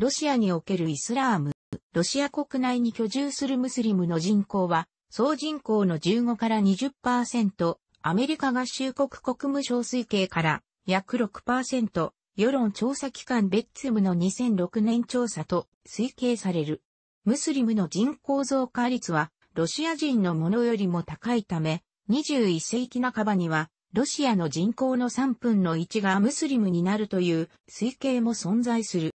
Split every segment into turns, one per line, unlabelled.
ロシアにおけるイスラーム、ロシア国内に居住するムスリムの人口は、総人口の15から20%、アメリカ合衆国国務省推計から約6%、世論調査機関ベッツムの2006年調査と推計される。ムスリムの人口増加率はロシア人のものよりも高いため、21世紀半ばにはロシアの人口の3分の1がムスリムになるという推計も存在する。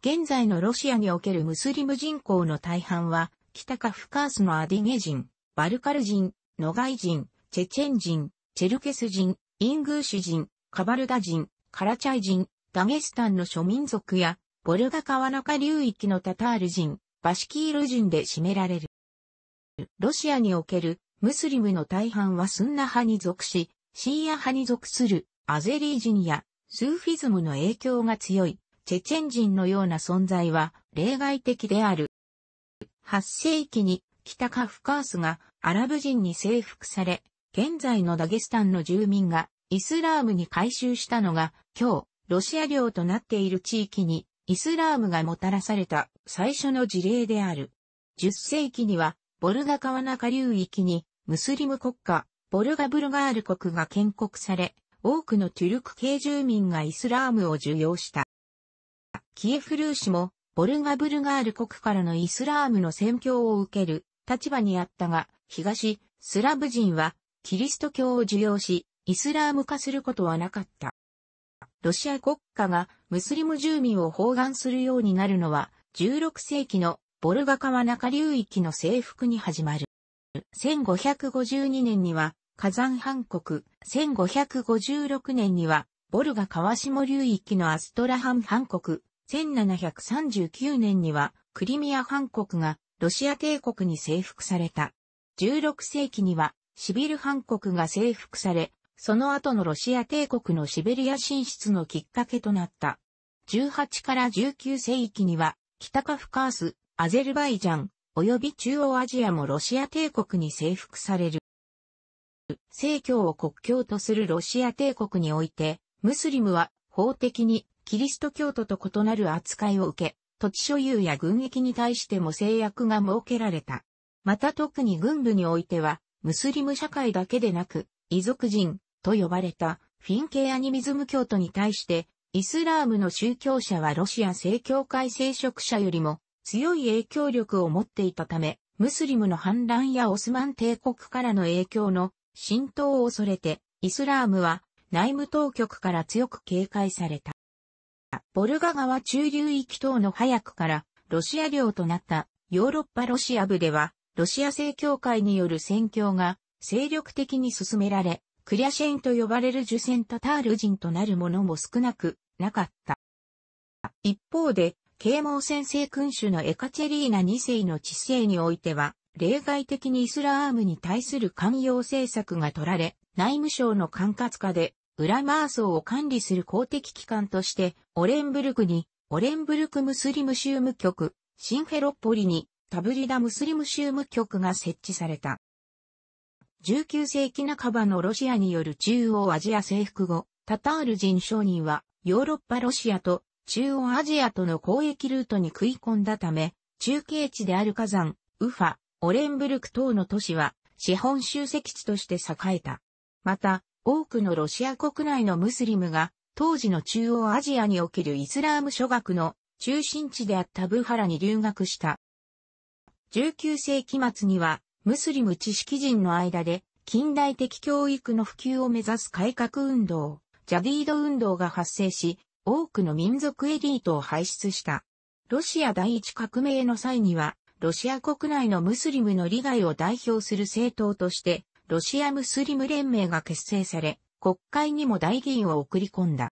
現在のロシアにおけるムスリム人口の大半は、北カフカースのアディゲ人、バルカル人、ノガイ人、チェチェン人、チェルケス人、イングーシ人、カバルダ人、カラチャイ人、ダゲスタンの諸民族や、ボルガ川中流域のタタール人、バシキール人で占められる。ロシアにおけるムスリムの大半はスンナ派に属し、シーア派に属するアゼリー人やスーフィズムの影響が強いチェチェン人のような存在は例外的である。8世紀に北カフカースがアラブ人に征服され、現在のダゲスタンの住民がイスラームに改宗したのが、今日、ロシア領となっている地域にイスラームがもたらされた最初の事例である。10世紀には、ボルガ川中流域にムスリム国家、ボルガブルガール国が建国され、多くのトゥルク系住民がイスラームを受容した。キエフルーシも、ボルガブルガール国からのイスラームの宣教を受ける立場にあったが、東、スラブ人は、キリスト教を受容し、イスラーム化することはなかった。ロシア国家がムスリム住民を包含するようになるのは、16世紀のボルガ川中流域の征服に始まる。1552年には、火山藩国、1556年には、ボルガ川下流域のアストラハン藩国、1739年にはクリミア半国がロシア帝国に征服された。16世紀にはシビル半国が征服され、その後のロシア帝国のシベリア進出のきっかけとなった。18から19世紀には北カフカース、アゼルバイジャン、及び中央アジアもロシア帝国に征服される。正教を国教とするロシア帝国において、ムスリムは法的にキリスト教徒と異なる扱いを受け、土地所有や軍役に対しても制約が設けられた。また特に軍部においては、ムスリム社会だけでなく、遺族人と呼ばれたフィン系アニミズム教徒に対して、イスラームの宗教者はロシア正教会聖職者よりも強い影響力を持っていたため、ムスリムの反乱やオスマン帝国からの影響の浸透を恐れて、イスラームは内務当局から強く警戒された。ボルガ川中流域等の早くからロシア領となったヨーロッパロシア部では、ロシア正教会による宣教が精力的に進められ、クリャシェインと呼ばれる受ンタタール人となる者も少なくなかった。一方で、啓蒙先生君主のエカチェリーナ2世の治世においては、例外的にイスラームに対する寛容政策が取られ、内務省の管轄下でウラマー層を管理する公的機関として、オレンブルクに、オレンブルクムスリム州務局、シンフェロッポリに、タブリダムスリム州務局が設置された。19世紀半ばのロシアによる中央アジア征服後、タタール人商人はヨーロッパロシアと中央アジアとの交易ルートに食い込んだため、中継地である火山、ウファ、オレンブルク等の都市は資本集積地として栄えた。また、多くのロシア国内のムスリムが、当時の中央アジアにおけるイスラーム諸学の中心地であったブハラに留学した。19世紀末には、ムスリム知識人の間で、近代的教育の普及を目指す改革運動、ジャディード運動が発生し、多くの民族エリートを輩出した。ロシア第一革命の際には、ロシア国内のムスリムの利害を代表する政党として、ロシアムスリム連盟が結成され、国会にも大議員を送り込んだ。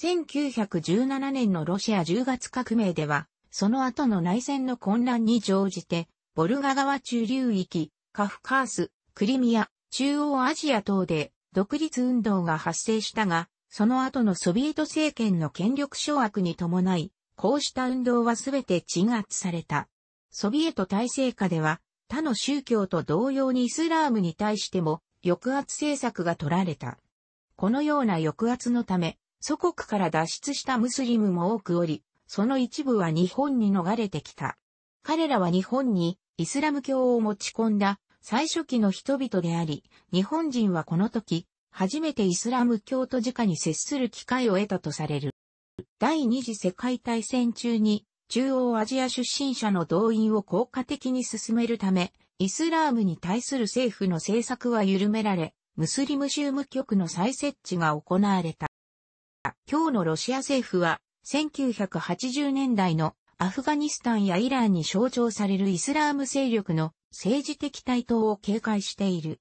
1917年のロシア10月革命では、その後の内戦の混乱に乗じて、ボルガ川中流域、カフカース、クリミア、中央アジア等で独立運動が発生したが、その後のソビエト政権の権力掌握に伴い、こうした運動はすべて鎮圧された。ソビエト体制下では、他の宗教と同様にイスラームに対しても抑圧政策が取られた。このような抑圧のため、祖国から脱出したムスリムも多くおり、その一部は日本に逃れてきた。彼らは日本にイスラム教を持ち込んだ最初期の人々であり、日本人はこの時、初めてイスラム教と直に接する機会を得たとされる。第二次世界大戦中に中央アジア出身者の動員を効果的に進めるため、イスラームに対する政府の政策は緩められ、ムスリム州務局の再設置が行われた。今日のロシア政府は、1980年代のアフガニスタンやイランに象徴されるイスラーム勢力の政治的台頭を警戒している。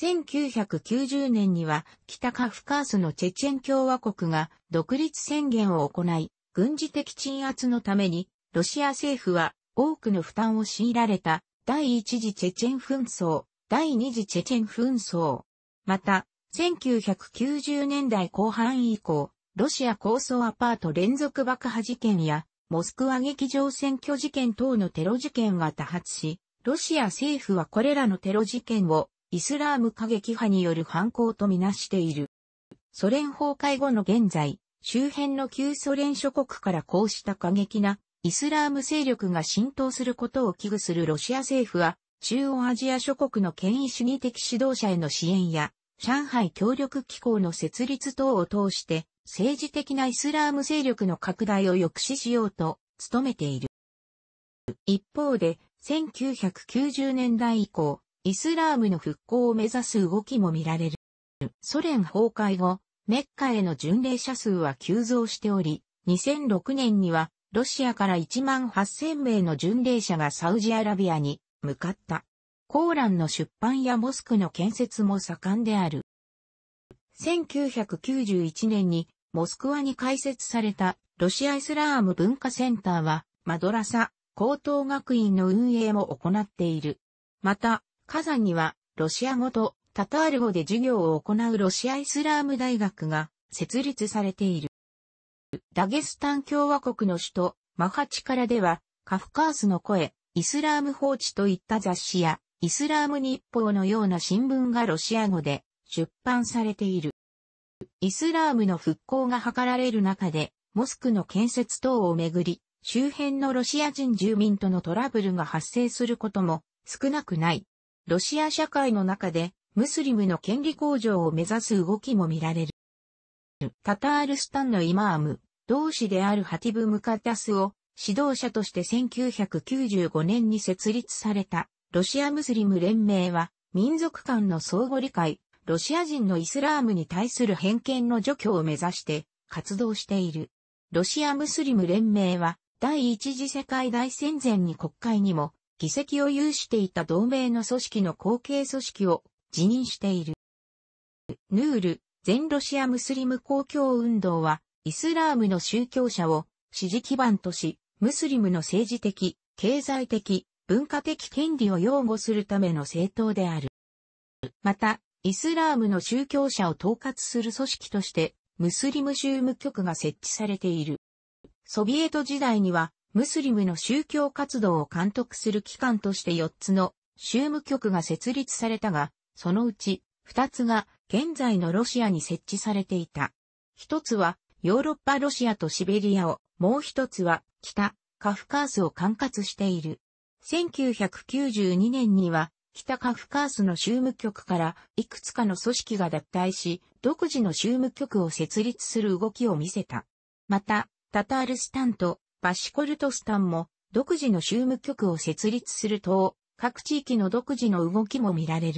1990年には北カフカースのチェチェン共和国が独立宣言を行い、軍事的鎮圧のために、ロシア政府は多くの負担を強いられた第一次チェチェン紛争、第二次チェチェン紛争。また、1990年代後半以降、ロシア高層アパート連続爆破事件や、モスクワ劇場選挙事件等のテロ事件が多発し、ロシア政府はこれらのテロ事件をイスラーム過激派による犯行とみなしている。ソ連崩壊後の現在、周辺の旧ソ連諸国からこうした過激なイスラーム勢力が浸透することを危惧するロシア政府は、中央アジア諸国の権威主義的指導者への支援や、上海協力機構の設立等を通して、政治的なイスラーム勢力の拡大を抑止しようと、努めている。一方で、1990年代以降、イスラームの復興を目指す動きも見られる。ソ連崩壊後、メッカへの巡礼者数は急増しており、2006年にはロシアから1万8000名の巡礼者がサウジアラビアに向かった。コーランの出版やモスクの建設も盛んである。1991年にモスクワに開設されたロシアイスラーム文化センターはマドラサ高等学院の運営も行っている。また、火山にはロシア語とタタール語で授業を行うロシアイスラーム大学が設立されている。ダゲスタン共和国の首都マハチカラではカフカースの声、イスラーム放置といった雑誌やイスラーム日報のような新聞がロシア語で出版されている。イスラームの復興が図られる中でモスクの建設等をめぐり周辺のロシア人住民とのトラブルが発生することも少なくない。ロシア社会の中でムスリムの権利向上を目指す動きも見られる。タタールスタンのイマーム、同志であるハティブ・ムカタスを指導者として1995年に設立されたロシアムスリム連盟は民族間の相互理解、ロシア人のイスラームに対する偏見の除去を目指して活動している。ロシアムスリム連盟は第一次世界大戦前に国会にも議席を有していた同盟の組織の後継組織を辞任している。ヌール、全ロシアムスリム公共運動は、イスラームの宗教者を支持基盤とし、ムスリムの政治的、経済的、文化的権利を擁護するための政党である。また、イスラームの宗教者を統括する組織として、ムスリム州務局が設置されている。ソビエト時代には、ムスリムの宗教活動を監督する機関として4つの州務局が設立されたが、そのうち2つが現在のロシアに設置されていた。1つはヨーロッパロシアとシベリアを、もう1つは北カフカースを管轄している。1992年には北カフカースの州務局からいくつかの組織が脱退し、独自の州務局を設立する動きを見せた。また、タタールスタンとバシコルトスタンも独自の州務局を設立すると、各地域の独自の動きも見られる。